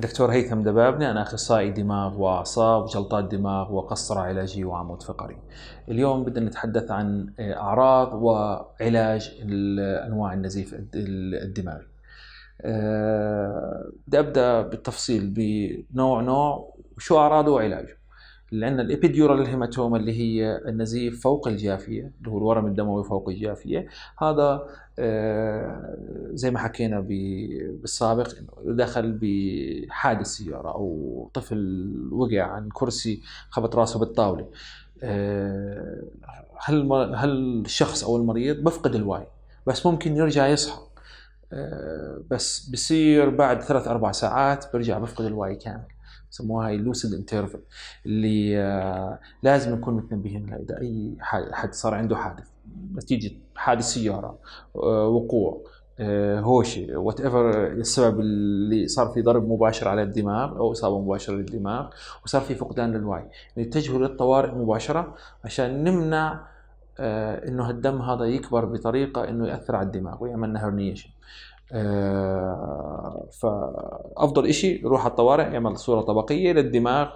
دكتور هيثم دبابني أنا أخصائي دماغ وأعصاب جلطات دماغ وقسطره علاجية وعمود فقري اليوم بدنا نتحدث عن أعراض وعلاج أنواع النزيف الدماغي آه، بدي أبدأ بالتفصيل بنوع نوع وشو أعراضه وعلاجه لان الابيديورال هيماتوما اللي هي النزيف فوق الجافيه اللي هو الورم الدموي فوق الجافيه هذا آه، زي ما حكينا بالسابق دخل بحادث سياره او طفل وقع عن كرسي خبط راسه بالطاوله آه، هل هل الشخص او المريض بفقد الوعي بس ممكن يرجع يصحى آه، بس بصير بعد ثلاث اربع ساعات برجع بفقد الوعي كامل يسموها اللوسيد انترفل اللي آه، لازم نكون متنبهين لها اذا اي حد صار عنده حادث نتيجه حادث سياره آه، وقوع آه، هوشه وات ايفر السبب اللي صار في ضرب مباشر على الدماغ او اصابه مباشره للدماغ وصار في فقدان للوعي نتجه يعني للطوارئ مباشره عشان نمنع انه الدم هذا يكبر بطريقه انه ياثر على الدماغ ويعمل نهرنيشن آه، فافضل شيء يروح على الطوارئ يعمل صوره طبقيه للدماغ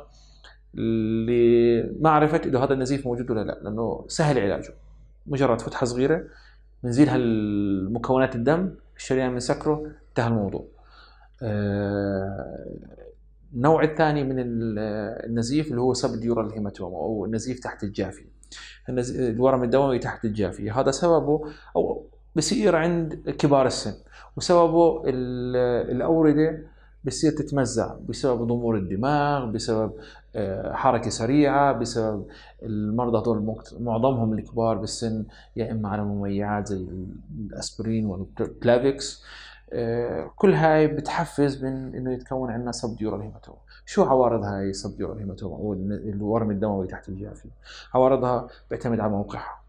لمعرفه اذا هذا النزيف موجود ولا لا لانه سهل علاجه مجرد فتحه صغيره بنزيل هالمكونات الدم الشريان بنسكره انتهى الموضوع آه، النوع الثاني من النزيف اللي هو سب ديورال هيماتوما او النزيف تحت الجافي الورم الدموي تحت الجافية هذا سببه أو بصير عند كبار السن وسببه الأوردة بصير تتمزع بسبب ضمور الدماغ بسبب آه، حركة سريعة بسبب المرضى هذول معظمهم الكبار بالسن يا إما على مميعات زي الأسبرين والبلافيكس آه، كل هاي بتحفز من انه يتكون عندنا سبديورال هيماتوما شو عوارض هاي سبديورال هيماتوما او الورم الدموي تحت الجافيه عوارضها بيعتمد على موقعها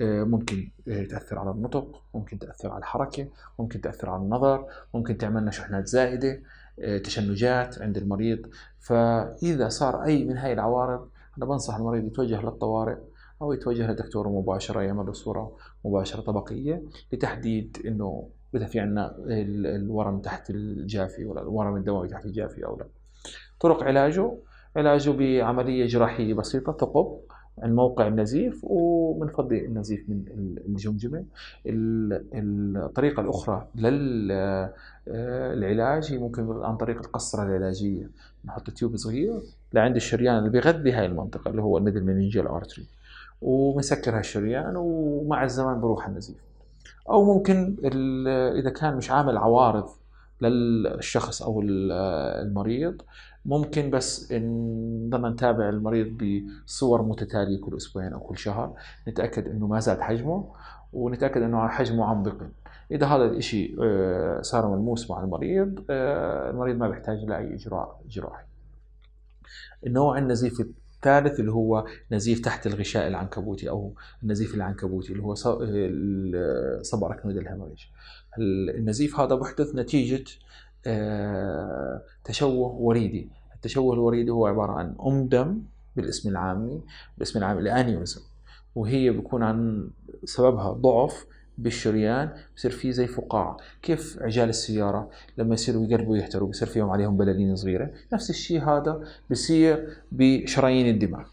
آه، ممكن آه، تأثر على النطق ممكن تأثر على الحركة ممكن تأثر على النظر ممكن تعملنا شحنات زائدة آه، تشنجات عند المريض فإذا صار أي من هاي العوارض أنا بنصح المريض يتوجه للطوارئ أو يتوجه لدكتوره مباشرة يعمل له صورة مباشرة طبقية لتحديد إنه إذا في عندنا الورم تحت الجافي ولا الورم الدموي تحت الجافي أو لا طرق علاجه علاجه بعملية جراحية بسيطة ثقب الموقع النزيف ومنفضي النزيف من الجمجمه الطريقه الاخرى للعلاج آه، هي ممكن عن طريق القسطره العلاجيه نحط تيوب صغير لعند الشريان اللي بيغذي هاي المنطقه اللي هو الميدل منينجيال ارتري ومسكر هالشريان ومع الزمان بروح النزيف او ممكن اذا كان مش عامل عوارض للشخص او المريض ممكن بس نضلنا نتابع المريض بصور متتاليه كل اسبوعين او كل شهر نتاكد انه ما زاد حجمه ونتاكد انه حجمه عم بقل اذا هذا الشيء آه، صار ملموس مع المريض آه، المريض ما بيحتاج لاي اجراء جراحي النوع النزيف الثالث اللي هو نزيف تحت الغشاء العنكبوتي او النزيف العنكبوتي اللي هو صبع اكمده الهيموريج النزيف هذا بحدث نتيجة آه، تشوه وريدي التشوه الوريدي هو عبارة عن أم دم بالاسم العامي بالاسم العامي الانيوزم وهي بيكون عن سببها ضعف بالشريان بصير في زي فقاعة كيف عجال السيارة لما يصيروا يقربوا يحتروا بصير فيهم عليهم بلالين صغيرة نفس الشيء هذا بصير بشرايين الدماغ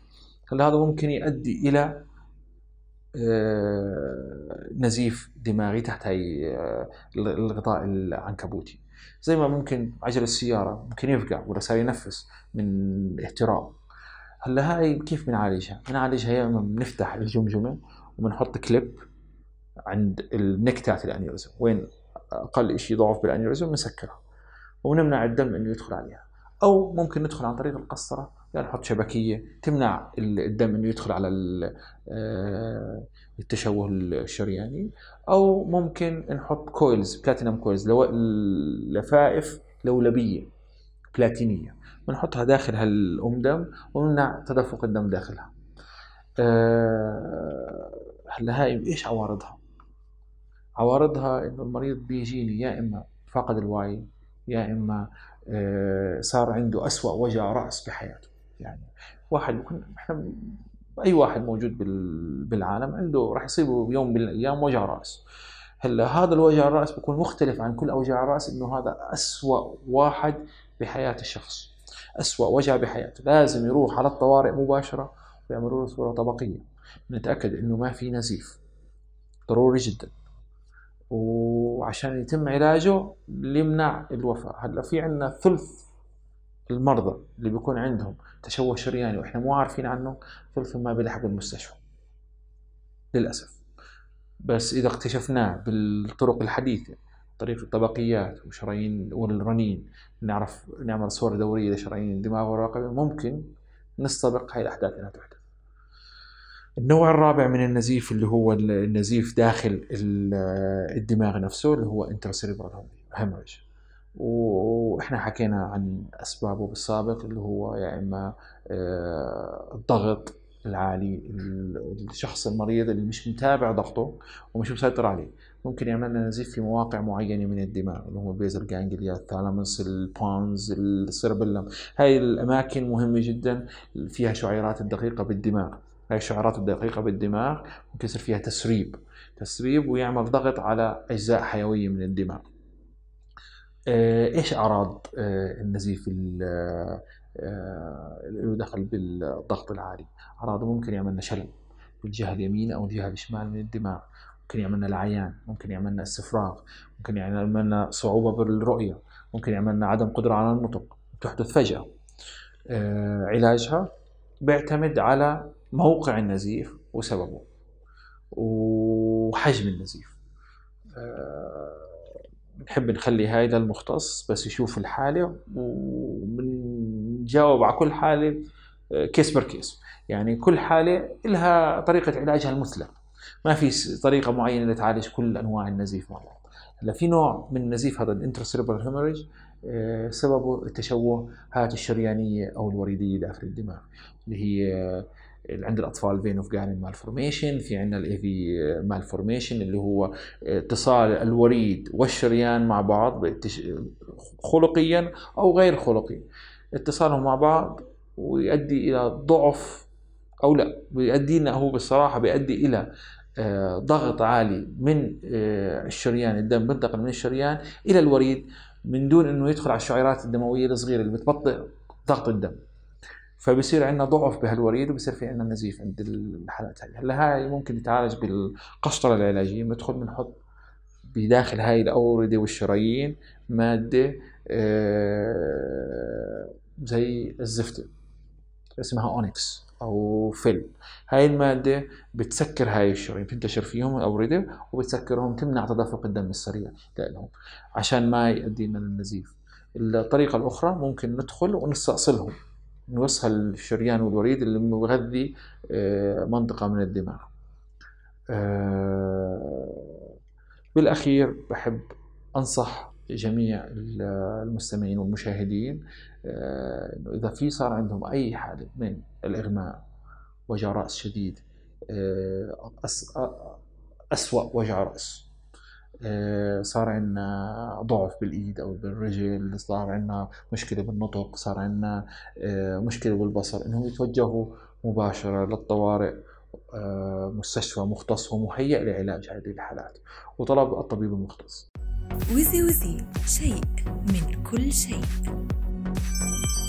هلا هذا ممكن يؤدي إلى آه، نزيف دماغي تحت هاي آه، الغطاء العنكبوتي زي ما ممكن عجل السيارة ممكن يفقع ولا صار ينفس من احترام هلا هاي كيف بنعالجها؟ بنعالجها يا اما بنفتح الجمجمة وبنحط كليب عند النكتة تاعت الانيوريزم وين اقل شيء ضعف بالانيوريزم بنسكرها وبنمنع الدم انه يدخل عليها او ممكن ندخل عن طريق القسطره يعني نحط شبكيه تمنع الدم انه يدخل على آه، التشوه الشرياني او ممكن نحط كويلز بلاتينم كويلز لفائف لولبيه بلاتينيه بنحطها داخل هالام دم ونمنع تدفق الدم داخلها آه، هلا هاي ايش عوارضها عوارضها انه المريض بيجيني يا اما فقد الوعي يا اما آه، صار عنده أسوأ وجع رأس بحياته يعني واحد احنا اي واحد موجود بالعالم عنده راح يصيبه يوم من الايام وجع راس هلا هذا الوجع الراس بيكون مختلف عن كل اوجاع الراس انه هذا اسوا واحد بحياه الشخص اسوا وجع بحياته لازم يروح على الطوارئ مباشره ويعملوا له صوره طبقيه نتاكد انه ما في نزيف ضروري جدا وعشان يتم علاجه ليمنع الوفاة هلا في عندنا ثلث المرضى اللي بيكون عندهم تشوه شرياني واحنا مو عارفين عنه ثلث ما بيلحقوا المستشفى للاسف بس اذا اكتشفناه بالطرق الحديثه طريق الطبقيات وشرايين والرنين نعرف نعمل صور دوريه لشرايين الدماغ والرقبه ممكن نستبق هاي الاحداث انها تحدث النوع الرابع من النزيف اللي هو النزيف داخل الدماغ نفسه اللي هو انترسيريبرال هيمرج واحنا حكينا عن اسبابه بالسابق اللي هو يا يعني اما آه، الضغط العالي الشخص المريض اللي مش متابع ضغطه ومش مسيطر عليه ممكن يعمل يعني لنا نزيف في مواقع معينه من الدماغ اللي هو البيزل جانجليا الثالامس البونز السيربلم هاي الاماكن مهمه جدا فيها شعيرات الدقيقه بالدماغ هاي الشعيرات الدقيقه بالدماغ ممكن يصير فيها تسريب تسريب ويعمل ضغط على اجزاء حيويه من الدماغ آه، ايش اعراض آه، النزيف اللي آه، دخل بالضغط العالي اعراضه ممكن يعمل لنا شلل في الجهه اليمين او الجهه الشمال من الدماغ ممكن يعمل لنا العيان ممكن يعمل لنا استفراغ ممكن يعمل لنا صعوبه بالرؤيه ممكن يعمل لنا عدم قدره على النطق تحدث فجاه علاجها بيعتمد على موقع النزيف وسببه وحجم النزيف نحب نخلي هاي للمختص بس يشوف الحاله ونجاوب على كل حاله كيس بر كيس يعني كل حاله لها طريقه علاجها المثلى ما في طريقه معينه لتعالج كل انواع النزيف مع بعض هلا في نوع من النزيف هذا الانترسيربرال هيمorrhage آه، سببه التشوهات الشريانيه او الوريديه داخل الدماغ اللي هي عند الاطفال فين اوف جارين مالفورميشن في عندنا الاي في مالفورميشن اللي هو آه، اتصال الوريد والشريان مع بعض خلقيا او غير خلقي اتصالهم مع بعض ويؤدي الى ضعف او لا بيؤدي لنا هو بصراحه بيؤدي الى آه، ضغط عالي من آه، الشريان الدم بينتقل من الشريان الى الوريد من دون انه يدخل على الشعيرات الدمويه الصغيره اللي بتبطئ ضغط الدم فبصير عندنا ضعف بهالوريد وبصير في عندنا نزيف عند الحالات هاي هلا هاي ممكن تتعالج بالقشطره العلاجيه بندخل بنحط بداخل هاي الاورده والشرايين ماده آه زي الزفته اسمها اونكس او فل هاي الماده بتسكر هاي الشرايين بتنتشر فيهم الاورده وبتسكرهم تمنع تدفق الدم السريع لهم عشان ما يؤدي لنا للنزيف الطريقه الاخرى ممكن ندخل ونستأصلهم نوصل الشريان والوريد اللي مغذي آه، منطقة من الدماغ آه، بالأخير بحب أنصح جميع المستمعين والمشاهدين آه، انه اذا في صار عندهم اي حاله من الاغماء وجع راس شديد أسوأ وجع راس آه، صار عندنا ضعف بالايد او بالرجل صار عندنا مشكله بالنطق صار عندنا آه، مشكله بالبصر انهم يتوجهوا مباشره للطوارئ آه، مستشفى مختص ومهيئ لعلاج هذه الحالات وطلب الطبيب المختص وزي وزي شيء من كل شيء